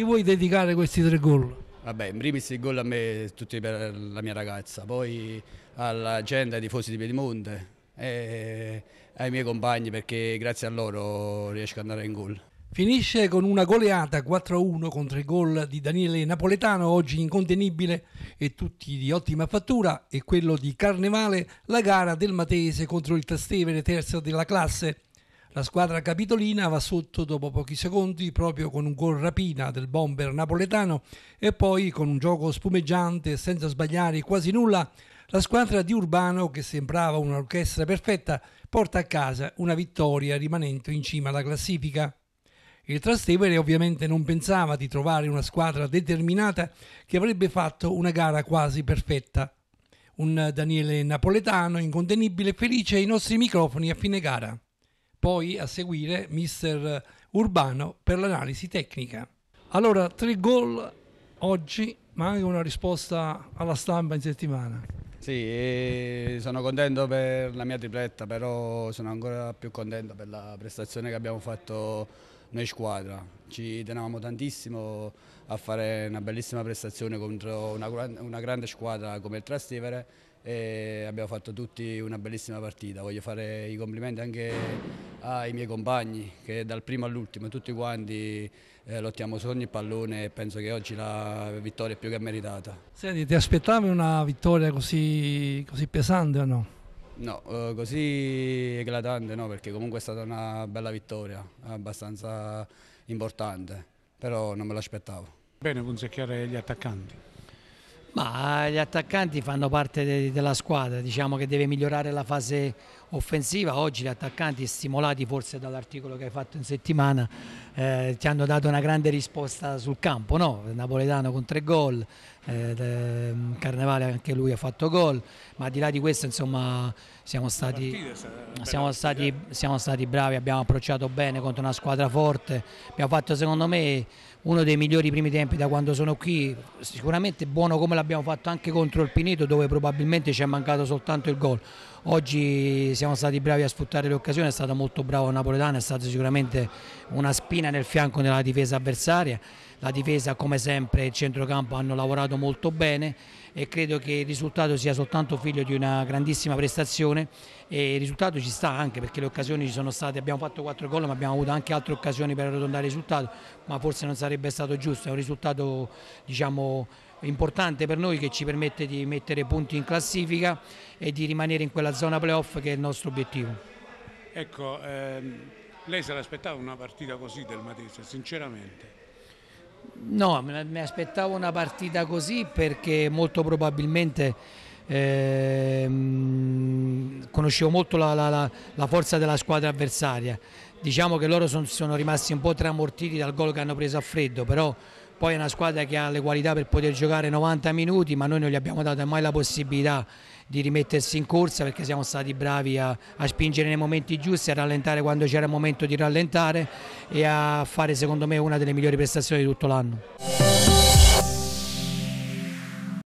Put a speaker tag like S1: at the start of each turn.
S1: chi vuoi dedicare questi tre
S2: gol? Vabbè, in primis il gol a me, tutti per la mia ragazza, poi alla gente, ai tifosi di Piedimonte e ai miei compagni perché grazie a loro riesco ad andare in gol.
S1: Finisce con una goleata 4-1 contro il gol di Daniele Napoletano, oggi incontenibile e tutti di ottima fattura, e quello di Carnevale, la gara del Matese contro il Trastevere, terzo della classe. La squadra capitolina va sotto dopo pochi secondi proprio con un gol rapina del bomber napoletano e poi con un gioco spumeggiante senza sbagliare quasi nulla la squadra di Urbano, che sembrava un'orchestra perfetta, porta a casa una vittoria rimanendo in cima alla classifica. Il Trastevere ovviamente non pensava di trovare una squadra determinata che avrebbe fatto una gara quasi perfetta. Un Daniele Napoletano incontenibile e felice ai nostri microfoni a fine gara. Poi a seguire mister Urbano per l'analisi tecnica. Allora, tre gol oggi, ma anche una risposta alla stampa in settimana.
S2: Sì, eh, sono contento per la mia tripletta, però sono ancora più contento per la prestazione che abbiamo fatto noi squadra. Ci tenevamo tantissimo a fare una bellissima prestazione contro una, una grande squadra come il Trastevere e abbiamo fatto tutti una bellissima partita. Voglio fare i complimenti anche ai miei compagni che dal primo all'ultimo tutti quanti eh, lottiamo su ogni pallone e penso che oggi la vittoria è più che meritata.
S1: Senti, ti aspettavi una vittoria così, così pesante o no?
S2: No, eh, così eclatante no, perché comunque è stata una bella vittoria, abbastanza importante, però non me l'aspettavo. Bene, Punzecchiare gli attaccanti.
S3: Ma gli attaccanti fanno parte de della squadra, diciamo che deve migliorare la fase offensiva. Oggi gli attaccanti, stimolati forse dall'articolo che hai fatto in settimana, eh, ti hanno dato una grande risposta sul campo. No? Napoletano con tre gol, eh, Carnevale anche lui ha fatto gol, ma al di là di questo insomma siamo stati, siamo stati, siamo stati bravi, abbiamo approcciato bene contro una squadra forte, abbiamo fatto secondo me uno dei migliori primi tempi da quando sono qui, sicuramente buono come la l'abbiamo fatto anche contro il Pineto dove probabilmente ci è mancato soltanto il gol. Oggi siamo stati bravi a sfruttare l'occasione, è stato molto bravo Napoletano, è stata sicuramente una spina nel fianco della difesa avversaria. La difesa come sempre e il centrocampo hanno lavorato molto bene e credo che il risultato sia soltanto figlio di una grandissima prestazione e il risultato ci sta anche perché le occasioni ci sono state, abbiamo fatto quattro gol ma abbiamo avuto anche altre occasioni per arrotondare il risultato ma forse non sarebbe stato giusto, è un risultato diciamo importante per noi che ci permette di mettere punti in classifica e di rimanere in quella zona playoff che è il nostro obiettivo.
S2: Ecco, ehm, lei se l'aspettava una partita così del Matese, sinceramente?
S3: No, mi aspettavo una partita così perché molto probabilmente ehm, conoscevo molto la, la, la, forza della squadra avversaria. Diciamo che loro son, sono rimasti un po' tramortiti dal gol che hanno preso a freddo, però poi è una squadra che ha le qualità per poter giocare 90 minuti ma noi non gli abbiamo dato mai la possibilità di rimettersi in corsa perché siamo stati bravi a, a spingere nei momenti giusti, a rallentare quando c'era il momento di rallentare e a fare secondo me una delle migliori prestazioni di tutto l'anno.